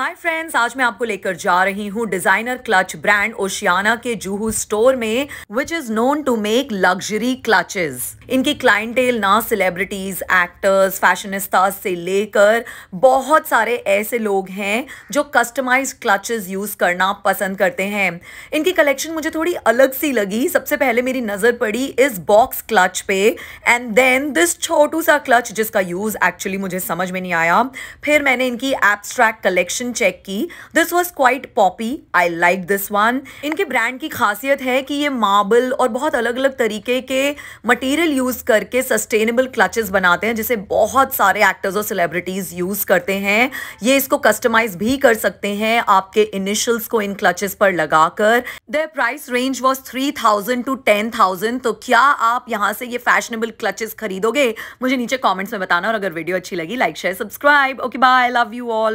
hi friends आज मैं आपको लेकर जा रही हूँ डिजाइनर क्लच ब्रांड ओशियाना के जूहू स्टोर में which is known to make luxury clutches इनकी क्लाइंटेल ना सेलिब्रिटीज़ एक्टर्स फैशनिस्टाज से लेकर बहुत सारे ऐसे लोग हैं जो कस्टमाइज क्लचेस यूज़ करना पसंद करते हैं इनकी कलेक्शन मुझे थोड़ी अलग सी लगी सबसे पहले मेरी नज़र पड़ी इस बॉक्स क्लच पे एंड देन दिस छोटू सा क्लच जिसका यूज़ एक्चुअली मुझे समझ में नहीं आया फिर मैंने इनकी एब्स्ट्रैक्ट कलेक्शन चेक की this was quite poppy I like this one इनके ब्रांड की खासियत है कि ये मार्बल और बहुत अलग अलग तरीके के मटीरियल यूज़ करके सस्टेनेबल क्लचेस बनाते हैं जिसे बहुत सारे एक्टर्स और सेलिब्रिटीज़ यूज़ करते हैं ये इसको कस्टमाइज भी कर सकते हैं आपके इनिशियल्स को इन क्लचेस पर लगाकर the price range was three thousand to ten thousand तो क्या आप यहां से ये फैशनेबल क्लचेस खरीदोगे मुझे नीचे कॉमेंट्स में बताना और अगर वीडियो अच्छी लगी like share subscribe okay bye love you all